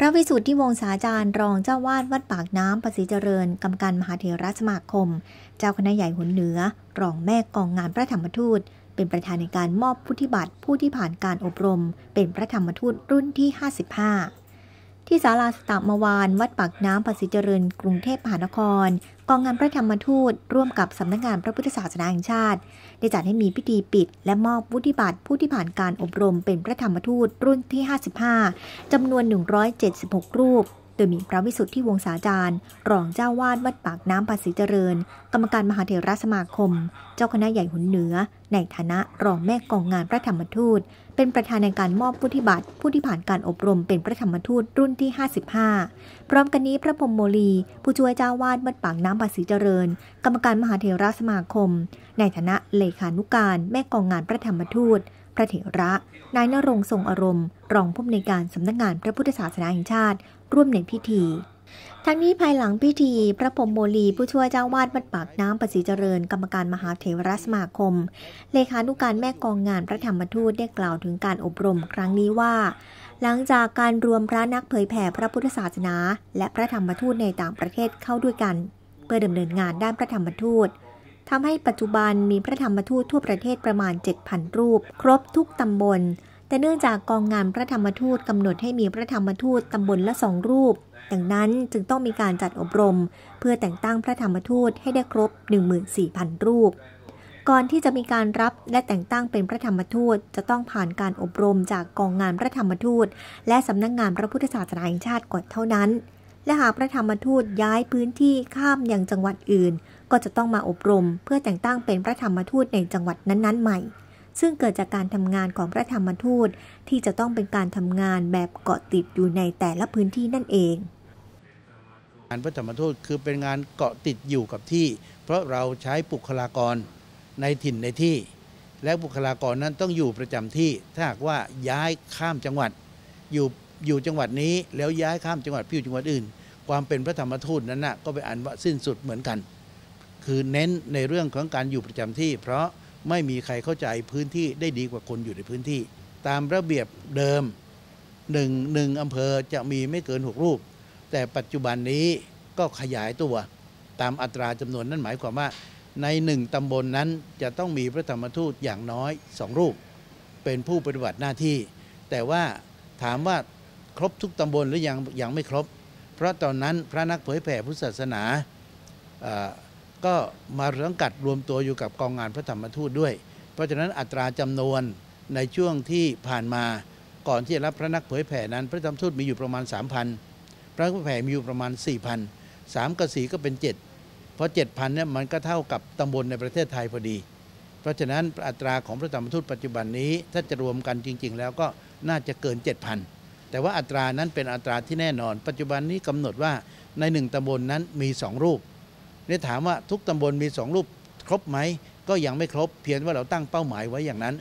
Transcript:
พระวิสุทธิวงศาจารย์รองเจ้าวาดวัดปากน้ำประสิเจริญกำกันมหาเถรสมาคม เจ้าคณะใหญ่หุนเหนือ รองแม่กองงานพระธรรมทูต เป็นประธานในการมอบพุทธิบัตรผู้ที่ผ่านการอบรม เป็นพระธรรมทูตรุ่นที่ 55 ที่ศาลาสตามวานวัดปากน้ำประสิเจริญ กรุงเทพมหานครกองงานพระธรรมทูตร่วมกับสำนักงงานพระพุทธศาสนาแห่งชาติได้จัดให้มีพิธีปิด และมอบวุฒิบัตรผู้ที่ผ่านการอบรมเป็นพระธรรมทูตรุ่นที่ 55 จำนวน 176 รูปโดยมีพระวิสุทธิวงศาจารย์ รองเจ้าวาดวัดปากน้ำภาษีเจริญ กรรมการมหาเถรสมาคม เจ้าคณะใหญ่หุนเหนือ ในฐานะรองแม่กองงานพระธรรมทูต เป็นประธานในการมอบผู้ที่บัตร ผู้ที่ผ่านการอบรมเป็นพระธรรมทูตรุ่นที่ 55 พร้อมกันนี้พระพรมโมลี ผู้ช่วยเจ้าวาดวัดปากน้ำภาษีเจริญ กรรมการมหาเถรสมาคม ในฐานะเลขานุการแม่กองงานพระธรรมทูต พระเถระ นายนรงทรงอารมณ์ รองผู้อำนวยการสำนักงานพระพุทธศาสนาแห่งชาติร่วมในพิธี ทั้งนี้ภายหลังพิธี พระพรมโมลี ผู้ช่วยเจ้าวาดวัดปากน้ำประสีเจริญกรรมการมหาเทวรสมาคม เลขานุการแม่กองงานพระธรรมทูตได้กล่าวถึงการอบรม ครั้งนี้ว่า หลังจากการรวมพระนักเผยแผ่พระพุทธศาสนา และพระธรรมทูตในต่างประเทศเข้าด้วยกัน เพื่อดำเนินงานด้านพระธรรมทูตทำให้ปัจจุบันมีพระธรรมทูตทั่วประเทศประมาณ7,000รูปครบทุกตำบลแต่เนื่องจากกองงานพระธรรมทูตกำหนดให้มีพระธรรมทูตตำบลละสองรูป ดังนั้นจึงต้องมีการจัดอบรม เพื่อแต่งตั้งพระธรรมทูตให้ได้ครบ 14,000 รูป ก่อนที่จะมีการรับและแต่งตั้งเป็นพระธรรมทูตจะต้องผ่านการอบรมจากกองงานพระธรรมทูต และสำนักงงานพระพุทธศาสนาแห่งชาติก่อนเท่านั้น และหากพระธรรมทูตย้ายพื้นที่ข้ามยังจังหวัดอื่น ก็จะต้องมาอบรม เพื่อแต่งตั้งเป็นพระธรรมทูตในจังหวัดนั้นๆใหม่ซึ่งเกิดจากการทำงานของพระธรรมทูตที่จะต้องเป็นการทำงานแบบเกาะติดอยู่ในแต่ละพื้นที่นั่นเองงานพระธรรมทูตคือเป็นงานเกาะติดอยู่กับที่ เพราะเราใช้บุคลากรในถิ่นในที่ และบุคลากรนั้นต้องอยู่ประจำที่ถ้าหากว่าย้ายข้ามจังหวัดอยู่อยู่จังหวัดนี้แล้วย้ายข้ามจังหวัดพิอยจังหวัดอื่น ความเป็นพระธรรมทูตนั้นนะก็ไปอันว่าสิ้นสุดเหมือนกัน คือเน้นในเรื่องของการอยู่ประจำที่ เพราะไม่มีใครเข้าใจพื้นที่ได้ดีกว่าคนอยู่ในพื้นที่ ตามระเบียบเดิมหนึ่งหนึ่งอำเภอจะมีไม่เกิน 6 รูป แต่ปัจจุบันนี้ก็ขยายตัวตามอัตราจำนวนนั่นหมายความว่า ในหนึ่งตำบลนนั้นจะต้องมีพระธรรมทูตอย่างน้อยสองรูป เป็นผู้ปฏิบัติหน้าที่ แต่ว่าถามว่าครบทุกตำบลหรือยังยังไม่ครบ เพราะตอนนั้นพระนักเผยแผ่พุทธศาสนาก็มาเรื่องกัดรวมตัวอยู่กับกองงานพระธรรมทูตด้วย เพราะฉะนั้นอัตราจำนวนในช่วงที่ผ่านมาก่อนที่จะรับพระนักเผยแผ่นั้น พระธรรมทูตมีอยู่ประมาณ 3,000 พระนักเผยแผ่มีอยู่ประมาณ 4,000 3กับ4ก็เป็น 7 เพราะ 7,000เนี่ยมันก็เท่ากับตำบลในประเทศไทยพอดี เพราะฉะนั้น อัตราของพระธรรมทูตปัจจุบันนี้ถ้าจะรวมกันจริง ๆ แล้วก็น่าจะเกิน7,000 แต่ว่าอัตรานั้นเป็นอัตราที่แน่นอน ปัจจุบันนี้กำหนดว่าใน 1ตำบลนนั้นมี 2 รูปนี่ถามว่าทุกตำบลมีสองรูปครบไหมก็ยังไม่ครบเพียงว่าเราตั้งเป้าหมายไว้อย่างนั้น